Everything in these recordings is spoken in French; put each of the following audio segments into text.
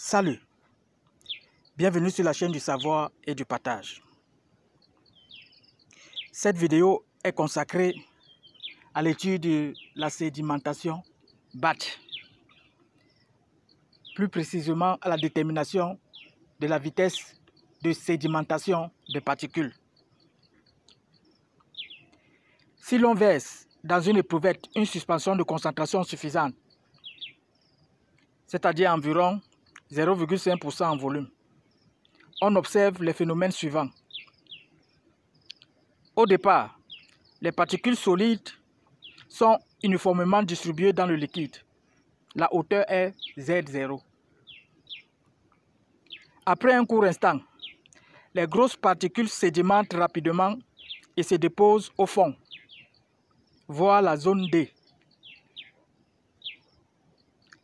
Salut, bienvenue sur la chaîne du savoir et du partage. Cette vidéo est consacrée à l'étude de la sédimentation BAT, plus précisément à la détermination de la vitesse de sédimentation des particules. Si l'on verse dans une éprouvette une suspension de concentration suffisante, c'est-à-dire environ 0,5% en volume, on observe les phénomènes suivants. Au départ, les particules solides sont uniformément distribuées dans le liquide. La hauteur est Z0. Après un court instant, les grosses particules sédimentent rapidement et se déposent au fond. Voir la zone D.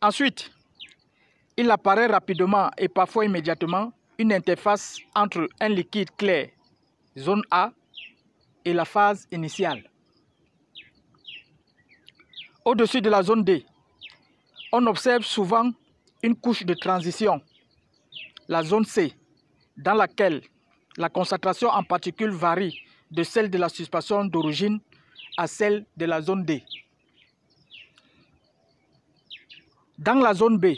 Ensuite, il apparaît rapidement et parfois immédiatement une interface entre un liquide clair, zone A, et la phase initiale. Au-dessus de la zone D, on observe souvent une couche de transition, la zone C, dans laquelle la concentration en particules varie de celle de la suspension d'origine à celle de la zone D. Dans la zone B,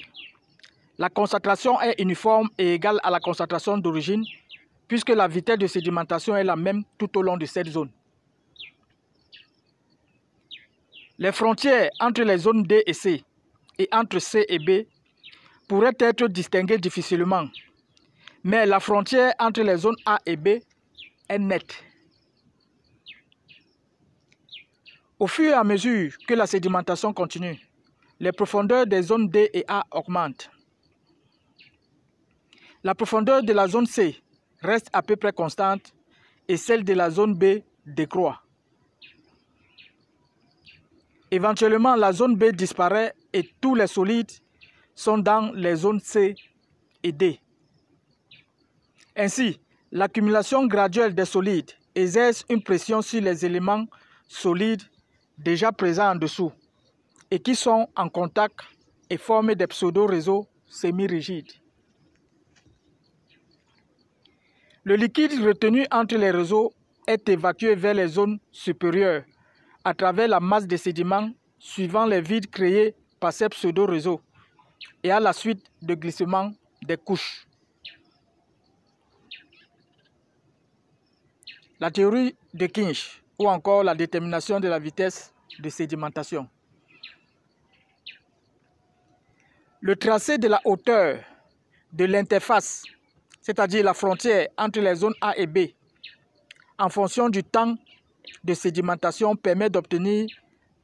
la concentration est uniforme et égale à la concentration d'origine puisque la vitesse de sédimentation est la même tout au long de cette zone. Les frontières entre les zones D et C et entre C et B pourraient être distinguées difficilement, mais la frontière entre les zones A et B est nette. Au fur et à mesure que la sédimentation continue, les profondeurs des zones D et A augmentent. La profondeur de la zone C reste à peu près constante et celle de la zone B décroît. Éventuellement, la zone B disparaît et tous les solides sont dans les zones C et D. Ainsi, l'accumulation graduelle des solides exerce une pression sur les éléments solides déjà présents en dessous et qui sont en contact et forment des pseudo-réseaux semi-rigides. Le liquide retenu entre les réseaux est évacué vers les zones supérieures à travers la masse de sédiments suivant les vides créés par ces pseudo-réseaux et à la suite de glissements des couches. La théorie de Kinch ou encore la détermination de la vitesse de sédimentation. Le tracé de la hauteur de l'interface c'est-à-dire la frontière entre les zones A et B, en fonction du temps de sédimentation, permet d'obtenir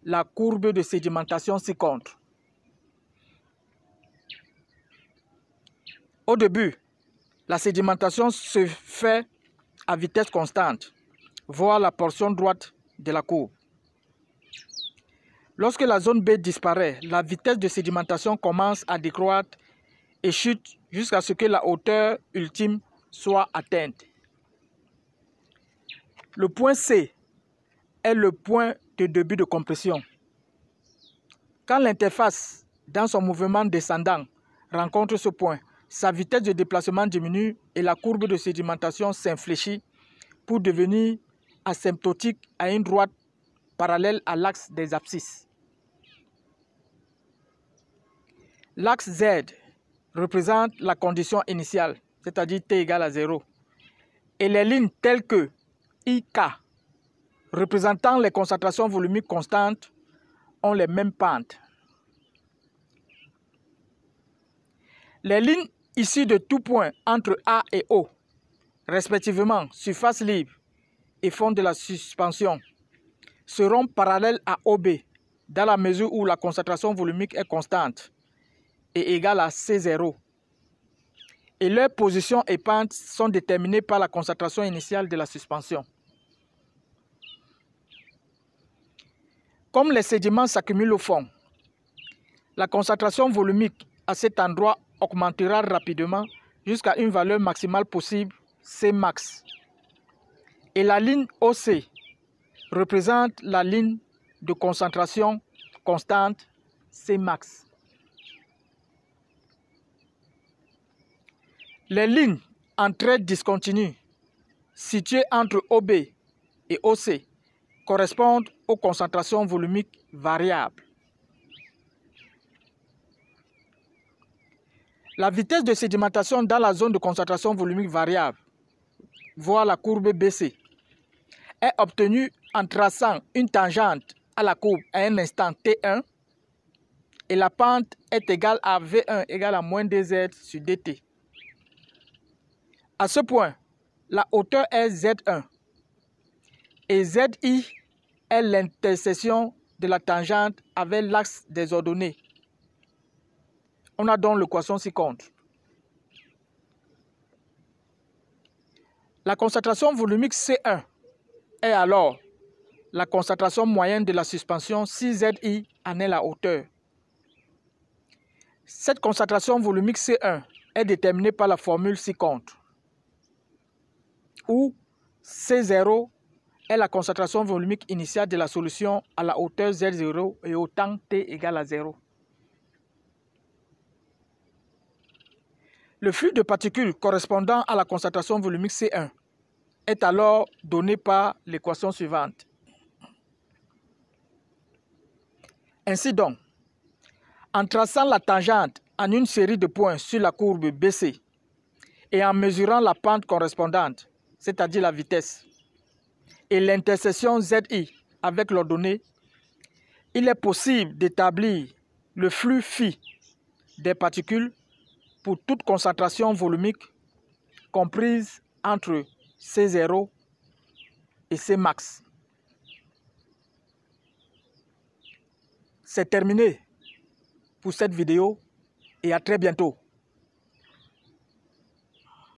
la courbe de sédimentation ci-contre. Au début, la sédimentation se fait à vitesse constante, voire la portion droite de la courbe. Lorsque la zone B disparaît, la vitesse de sédimentation commence à décroître et chute jusqu'à ce que la hauteur ultime soit atteinte. Le point C est le point de début de compression. Quand l'interface, dans son mouvement descendant, rencontre ce point, sa vitesse de déplacement diminue et la courbe de sédimentation s'infléchit pour devenir asymptotique à une droite parallèle à l'axe des abscisses. L'axe Z représente la condition initiale, c'est-à-dire t égale à 0. Et les lignes telles que IK, représentant les concentrations volumiques constantes, ont les mêmes pentes. Les lignes ici de tout point entre A et O, respectivement surface libre et fond de la suspension, seront parallèles à OB dans la mesure où la concentration volumique est constante est égal à C0. Et leurs positions pentes sont déterminées par la concentration initiale de la suspension. Comme les sédiments s'accumulent au fond, la concentration volumique à cet endroit augmentera rapidement jusqu'à une valeur maximale possible, Cmax. Et la ligne OC représente la ligne de concentration constante, Cmax. Les lignes en trait discontinu situées entre OB et OC correspondent aux concentrations volumiques variables. La vitesse de sédimentation dans la zone de concentration volumique variable, voire la courbe BC, est obtenue en traçant une tangente à la courbe à un instant T1 et la pente est égale à V1 égale à moins dz sur dt. À ce point, la hauteur est Z1 et ZI est l'intersection de la tangente avec l'axe des ordonnées. On a donc l'équation ci-contre. La concentration volumique C1 est alors la concentration moyenne de la suspension si zi en est la hauteur. Cette concentration volumique C1 est déterminée par la formule ci-contre où C0 est la concentration volumique initiale de la solution à la hauteur Z0 et au temps T égale à 0. Le flux de particules correspondant à la concentration volumique C1 est alors donné par l'équation suivante. Ainsi donc, en traçant la tangente en une série de points sur la courbe BC et en mesurant la pente correspondante, c'est-à-dire la vitesse, et l'intersection ZI avec leurs données. il est possible d'établir le flux phi des particules pour toute concentration volumique comprise entre C0 et max. C'est terminé pour cette vidéo et à très bientôt.